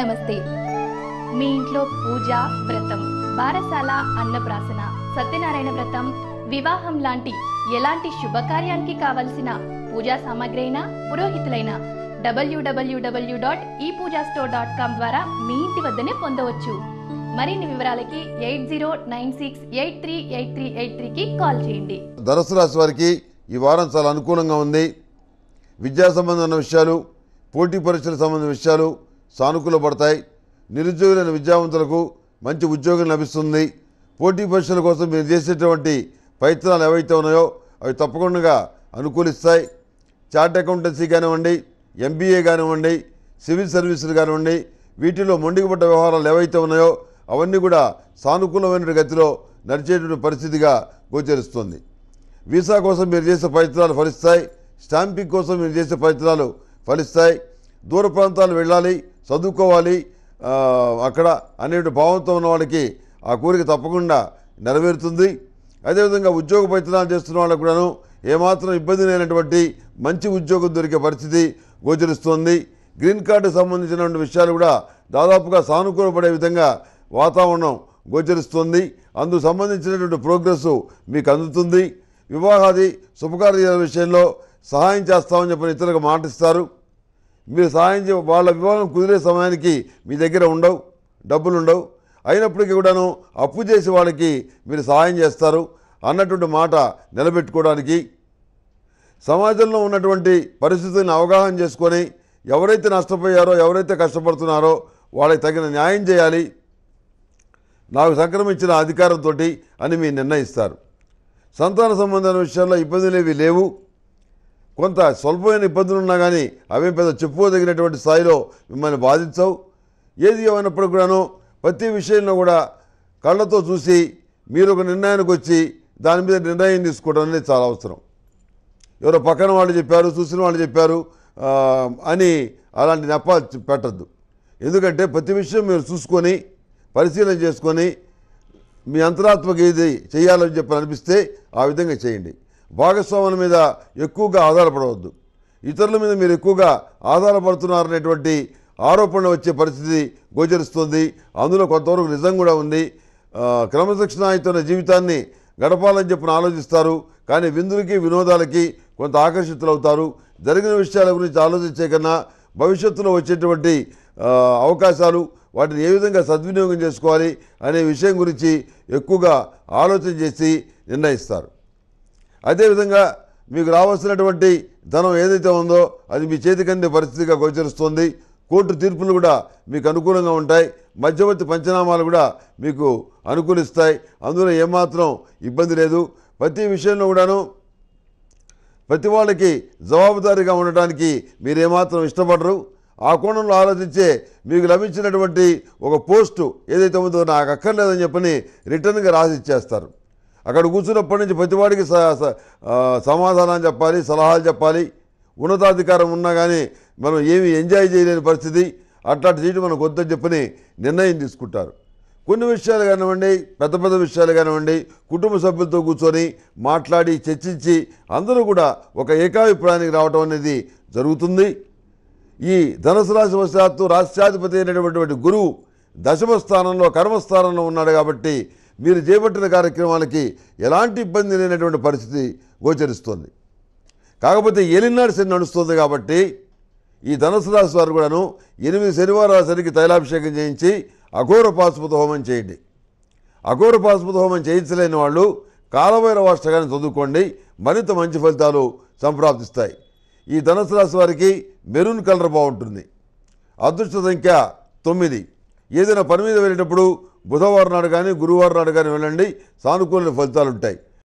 నమస్తే మీ ఇంట్లో పూజ వ్రతం బారసాల అన్నప్రాసన సత్యనారాయణ వ్రతం వివాహం లాంటి ఎలాంటి శుభకార్యానికి కావలసిన పూజా సామాగ్రి అయినా పురోహితులైన డబ్ల్యూడబ్ల్యూడబ్ల్యూ డాట్ ఈ పూజా స్టోర్ డాట్ కామ్ ద్వారా మీ ఇంటి వద్దనే పొందవచ్చు మరిన్ని వివరాలకి eight zero nine six eight three eight three eight త్రీకి కాల్ చేయండి ధనసు రాశి వారికి ఈ వారం చాలా అనుకూలంగా ఉంది విద్యా సంబంధమైన విషయాలు పోటీ పరీక్షలకు సంబంధించిన విషయాలు సానుకూల పడతాయి నిరుద్యోగులైన విద్యావంతులకు మంచి ఉద్యోగం లభిస్తుంది పోటీ పరీక్షల కోసం మీరు చేసేటువంటి ప్రయత్నాలు ఏవైతే ఉన్నాయో అవి తప్పకుండా అనుకూలిస్తాయి చార్ట్ అకౌంటెన్సీ కానివ్వండి ఎంబీఏ కానివ్వండి సివిల్ సర్వీసులు కానివ్వండి వీటిలో మొండిగబడ్డ వ్యవహారాలు ఏవైతే ఉన్నాయో అవన్నీ కూడా సానుకూలమైన గతిలో నడిచేటువంటి పరిస్థితిగా గోచరిస్తుంది వీసా కోసం మీరు చేసే ప్రయత్నాలు ఫలిస్తాయి స్టాంపింగ్ కోసం మీరు చేసే ప్రయత్నాలు ఫలిస్తాయి దూర ప్రాంతాలు వెళ్ళాలి చదువుకోవాలి అక్కడ అనే భావంతో ఉన్న వాళ్ళకి ఆ కోరిక తప్పకుండా నెరవేరుతుంది అదేవిధంగా ఉద్యోగ ప్రయత్నాలు చేస్తున్న వాళ్ళకు కూడాను ఏమాత్రం ఇబ్బంది లేనటువంటి మంచి ఉద్యోగం దొరికే పరిస్థితి గోచరిస్తోంది గ్రీన్ కార్డు సంబంధించినటువంటి విషయాలు కూడా దాదాపుగా సానుకూలపడే విధంగా వాతావరణం గోచరిస్తుంది అందుకు సంబంధించినటువంటి ప్రోగ్రెస్ మీకు అందుతుంది వివాహాది శుభకార్యాల విషయంలో సహాయం చేస్తామని చెప్పిన ఇతరులకు మాటిస్తారు మీరు సాయం చే వాళ్ళ వివాహం కుదిరే సమయానికి మీ దగ్గర ఉండవు డబ్బులు ఉండవు అయినప్పటికీ కూడాను అప్పు చేసి వాళ్ళకి మీరు సహాయం చేస్తారు అన్నటువంటి మాట నిలబెట్టుకోవడానికి సమాజంలో ఉన్నటువంటి పరిస్థితులను అవగాహన చేసుకొని ఎవరైతే నష్టపోయారో ఎవరైతే కష్టపడుతున్నారో వాళ్ళకి తగిన న్యాయం చేయాలి నాకు సంక్రమించిన అధికారంతో అని మీరు నిర్ణయిస్తారు సంతాన సంబంధమైన విషయాల్లో ఇబ్బందులు లేవు కొంత స్వల్పమైన ఇబ్బందులు ఉన్నా కానీ అవేం పెద్ద చెప్పుకోదగినటువంటి స్థాయిలో మిమ్మల్ని బాధించవు ఏది ఏమైనప్పుడు కూడాను ప్రతి విషయంలో కూడా కళ్ళతో చూసి మీరు ఒక నిర్ణయానికి వచ్చి దాని మీద నిర్ణయం తీసుకోవడం అనేది చాలా అవసరం ఎవరో పక్కన వాళ్ళు చెప్పారు చూసిన వాళ్ళు చెప్పారు అని అలాంటి నెప్పాలు పెట్టద్దు ఎందుకంటే ప్రతి విషయం మీరు చూసుకొని పరిశీలన చేసుకొని మీ అంతరాత్మకి ఇది చేయాలని చెప్పి అనిపిస్తే ఆ విధంగా చేయండి భాగస్వాముల మీద ఎక్కువగా ఆధారపడవద్దు ఇతరుల మీద మీరు ఎక్కువగా ఆధారపడుతున్నారనేటువంటి ఆరోపణ వచ్చే పరిస్థితి గోచరిస్తుంది అందులో కొంతవరకు నిజం కూడా ఉంది క్రమశిక్షణాయుతమైన జీవితాన్ని గడపాలని చెప్పిన ఆలోచిస్తారు కానీ విందులకి వినోదాలకి కొంత ఆకర్షితులవుతారు జరిగిన విషయాల గురించి ఆలోచించే కన్నా భవిష్యత్తులో వచ్చేటువంటి అవకాశాలు వాటిని ఏ విధంగా సద్వినియోగం చేసుకోవాలి అనే విషయం గురించి ఎక్కువగా ఆలోచన చేసి నిర్ణయిస్తారు అదేవిధంగా మీకు రావాల్సినటువంటి ధనం ఏదైతే ఉందో అది మీ కంది పరిస్థితిగా గోచరిస్తుంది కోర్టు తీర్పులు కూడా మీకు అనుకూలంగా ఉంటాయి మధ్యవర్తి పంచనామాలు కూడా మీకు అనుకూలిస్తాయి అందులో ఏమాత్రం ఇబ్బంది లేదు ప్రతి విషయంలో కూడాను ప్రతి వాళ్ళకి జవాబుదారీగా ఉండటానికి మీరేమాత్రం ఇష్టపడరు ఆ కోణంలో ఆలోచించే మీకు లభించినటువంటి ఒక పోస్టు ఏదైతే ఉందో నాకు అక్కర్లేదని చెప్పని రిటర్న్గా రాసి ఇచ్చేస్తారు అక్కడ కూర్చున్నప్పటి నుంచి ప్రతివాడికి సమాధానం చెప్పాలి సలహాలు చెప్పాలి ఉన్నతాధికారం ఉన్నా కానీ మనం ఏమి ఎంజాయ్ చేయలేని పరిస్థితి అట్లాంటి చేయటం మనం కొద్ది చెప్పని నిర్ణయం తీసుకుంటారు కొన్ని విషయాలు కానివ్వండి పెద్ద పెద్ద విషయాలు కానివ్వండి కుటుంబ సభ్యులతో కూర్చొని మాట్లాడి చర్చించి అందరూ కూడా ఒక ఏకాభిప్రాయానికి రావడం అనేది జరుగుతుంది ఈ ధనుసు రాశి వశాత్తు రాష్ట్రాధిపతి అయినటువంటి గురువు దశమ స్థానంలో కర్మస్థానంలో ఉన్నాడు కాబట్టి మీరు చేపట్టిన కార్యక్రమాలకి ఎలాంటి ఇబ్బంది లేనటువంటి పరిస్థితి గోచరిస్తుంది కాకపోతే ఏలినాడు శని నడుస్తుంది కాబట్టి ఈ ధనుసు రాశి వారు కూడాను ఎనిమిది శనివారాల శనికి తైలాభిషేకం చేయించి అఘోర పాశుపత హోమం చేయండి అఘోర పాశుపత హోమం చేయించలేని వాళ్ళు కాలభైరవ అష్టకాన్ని చదువుకోండి మరింత మంచి ఫలితాలు సంప్రాప్తిస్తాయి ఈ ధనుసు రాశి వారికి మెరూన్ కలర్ బాగుంటుంది అదృష్ట సంఖ్య తొమ్మిది ఏదైనా పని మీద వెళ్ళేటప్పుడు బుధవారం నాడు కానీ గురువారం నాడు కానీ వెళ్ళండి సానుకూల ఫలితాలు ఉంటాయి